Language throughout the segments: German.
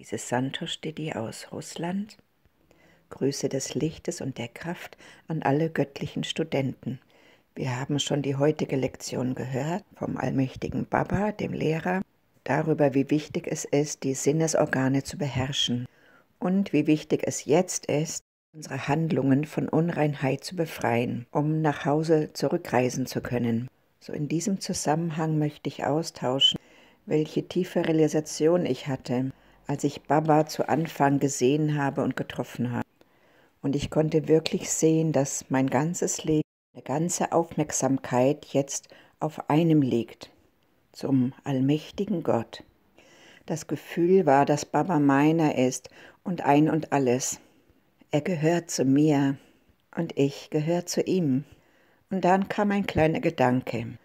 Diese Santoschdidi aus Russland. Grüße des Lichtes und der Kraft an alle göttlichen Studenten. Wir haben schon die heutige Lektion gehört vom allmächtigen Baba, dem Lehrer, darüber, wie wichtig es ist, die Sinnesorgane zu beherrschen und wie wichtig es jetzt ist, unsere Handlungen von Unreinheit zu befreien, um nach Hause zurückreisen zu können. So in diesem Zusammenhang möchte ich austauschen, welche tiefe Realisation ich hatte, als ich Baba zu Anfang gesehen habe und getroffen habe. Und ich konnte wirklich sehen, dass mein ganzes Leben, meine ganze Aufmerksamkeit jetzt auf einem liegt, zum allmächtigen Gott. Das Gefühl war, dass Baba meiner ist und ein und alles. Er gehört zu mir und ich gehöre zu ihm. Und dann kam ein kleiner Gedanke.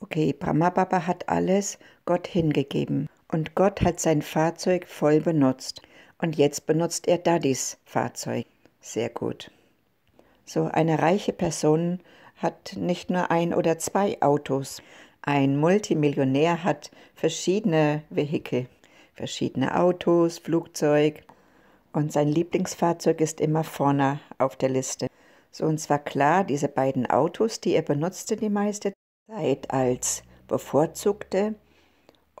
Okay, Brahma Baba hat alles Gott hingegeben und Gott hat sein Fahrzeug voll benutzt. Und jetzt benutzt er Daddys Fahrzeug. Sehr gut. So eine reiche Person hat nicht nur ein oder zwei Autos. Ein Multimillionär hat verschiedene Vehikel, verschiedene Autos, Flugzeug. Und sein Lieblingsfahrzeug ist immer vorne auf der Liste. So und zwar klar, diese beiden Autos, die er benutzte die meiste Zeit als bevorzugte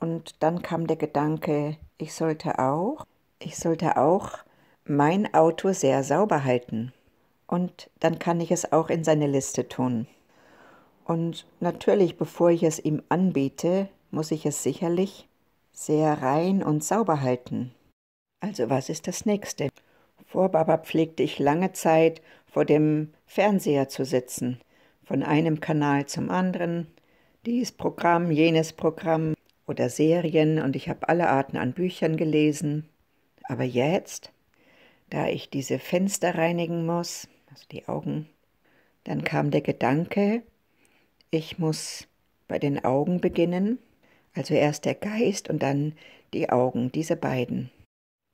und dann kam der Gedanke, ich sollte auch, ich sollte auch mein Auto sehr sauber halten. Und dann kann ich es auch in seine Liste tun. Und natürlich, bevor ich es ihm anbiete, muss ich es sicherlich sehr rein und sauber halten. Also was ist das nächste? Vor Baba pflegte ich lange Zeit vor dem Fernseher zu sitzen, von einem Kanal zum anderen, dies Programm, jenes Programm, oder Serien und ich habe alle Arten an Büchern gelesen. Aber jetzt, da ich diese Fenster reinigen muss, also die Augen, dann kam der Gedanke, ich muss bei den Augen beginnen, also erst der Geist und dann die Augen, diese beiden.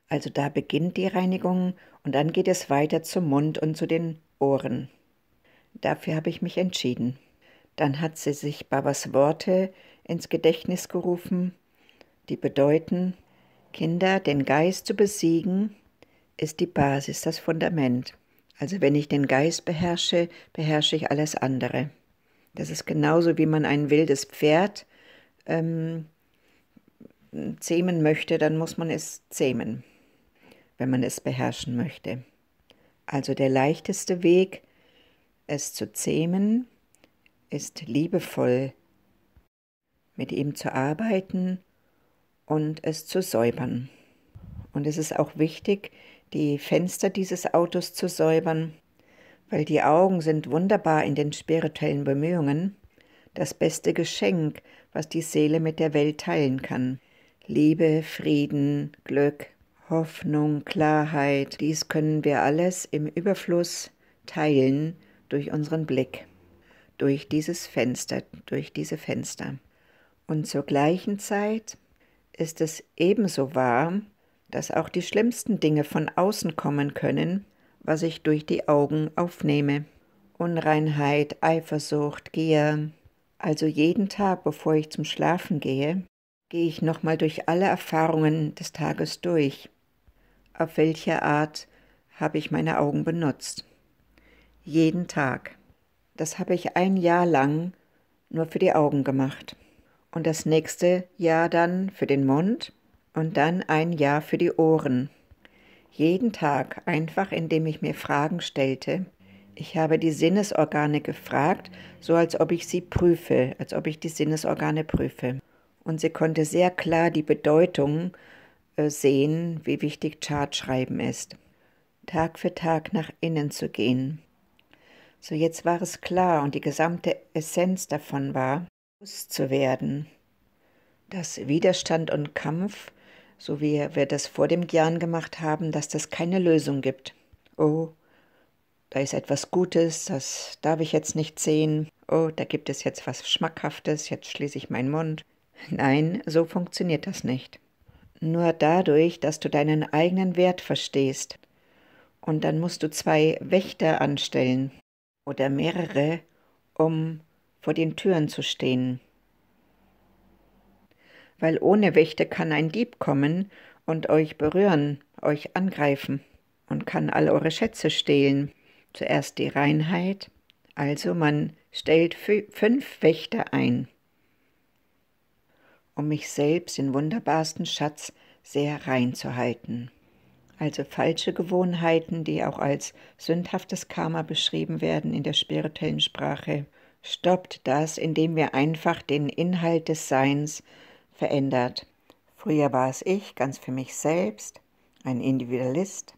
Also da beginnt die Reinigung und dann geht es weiter zum Mund und zu den Ohren. Dafür habe ich mich entschieden. Dann hat sie sich Babas Worte ins Gedächtnis gerufen, die bedeuten, Kinder, den Geist zu besiegen, ist die Basis, das Fundament. Also wenn ich den Geist beherrsche, beherrsche ich alles andere. Das ist genauso, wie man ein wildes Pferd ähm, zähmen möchte, dann muss man es zähmen, wenn man es beherrschen möchte. Also der leichteste Weg, es zu zähmen, ist liebevoll mit ihm zu arbeiten und es zu säubern. Und es ist auch wichtig, die Fenster dieses Autos zu säubern, weil die Augen sind wunderbar in den spirituellen Bemühungen, das beste Geschenk, was die Seele mit der Welt teilen kann. Liebe, Frieden, Glück, Hoffnung, Klarheit, dies können wir alles im Überfluss teilen durch unseren Blick, durch dieses Fenster, durch diese Fenster. Und zur gleichen Zeit ist es ebenso wahr, dass auch die schlimmsten Dinge von außen kommen können, was ich durch die Augen aufnehme. Unreinheit, Eifersucht, Gier. Also jeden Tag, bevor ich zum Schlafen gehe, gehe ich nochmal durch alle Erfahrungen des Tages durch. Auf welche Art habe ich meine Augen benutzt? Jeden Tag. Das habe ich ein Jahr lang nur für die Augen gemacht und das nächste Jahr dann für den Mund und dann ein Jahr für die Ohren. Jeden Tag, einfach indem ich mir Fragen stellte. Ich habe die Sinnesorgane gefragt, so als ob ich sie prüfe, als ob ich die Sinnesorgane prüfe. Und sie konnte sehr klar die Bedeutung äh, sehen, wie wichtig Chartschreiben ist. Tag für Tag nach innen zu gehen. So jetzt war es klar und die gesamte Essenz davon war, zu werden, dass Widerstand und Kampf, so wie wir das vor dem Gern gemacht haben, dass das keine Lösung gibt. Oh, da ist etwas Gutes, das darf ich jetzt nicht sehen. Oh, da gibt es jetzt was Schmackhaftes, jetzt schließe ich meinen Mund. Nein, so funktioniert das nicht. Nur dadurch, dass du deinen eigenen Wert verstehst. Und dann musst du zwei Wächter anstellen oder mehrere, um vor den Türen zu stehen. Weil ohne Wächter kann ein Dieb kommen und euch berühren, euch angreifen und kann all eure Schätze stehlen. Zuerst die Reinheit, also man stellt fünf Wächter ein, um mich selbst den wunderbarsten Schatz sehr rein zu halten. Also falsche Gewohnheiten, die auch als sündhaftes Karma beschrieben werden in der spirituellen Sprache, stoppt das, indem wir einfach den Inhalt des Seins verändert. Früher war es ich, ganz für mich selbst, ein Individualist.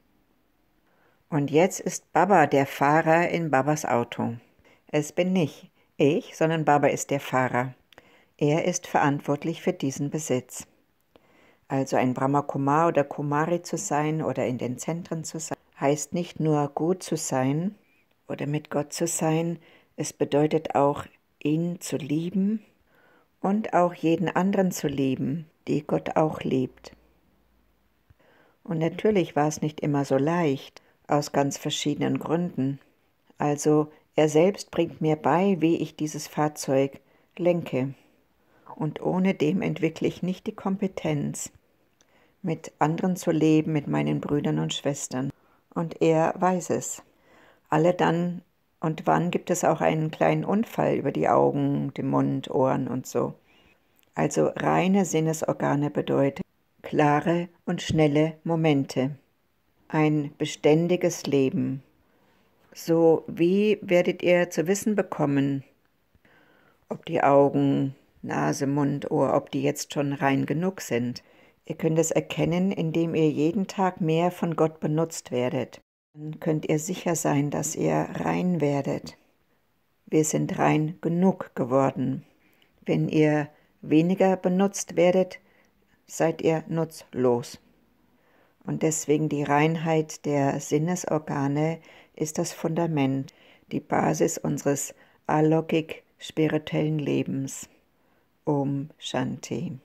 Und jetzt ist Baba der Fahrer in Babas Auto. Es bin nicht ich, sondern Baba ist der Fahrer. Er ist verantwortlich für diesen Besitz. Also ein Brahma Kumar oder Kumari zu sein oder in den Zentren zu sein, heißt nicht nur gut zu sein oder mit Gott zu sein, es bedeutet auch, ihn zu lieben und auch jeden anderen zu lieben, die Gott auch liebt. Und natürlich war es nicht immer so leicht, aus ganz verschiedenen Gründen. Also er selbst bringt mir bei, wie ich dieses Fahrzeug lenke. Und ohne dem entwickle ich nicht die Kompetenz, mit anderen zu leben, mit meinen Brüdern und Schwestern. Und er weiß es. Alle dann und wann gibt es auch einen kleinen Unfall über die Augen, den Mund, Ohren und so. Also reine Sinnesorgane bedeutet klare und schnelle Momente, ein beständiges Leben. So wie werdet ihr zu wissen bekommen, ob die Augen, Nase, Mund, Ohr, ob die jetzt schon rein genug sind. Ihr könnt es erkennen, indem ihr jeden Tag mehr von Gott benutzt werdet. Dann könnt ihr sicher sein, dass ihr rein werdet. Wir sind rein genug geworden. Wenn ihr weniger benutzt werdet, seid ihr nutzlos. Und deswegen die Reinheit der Sinnesorgane ist das Fundament, die Basis unseres allokig spirituellen Lebens. Om Shanti.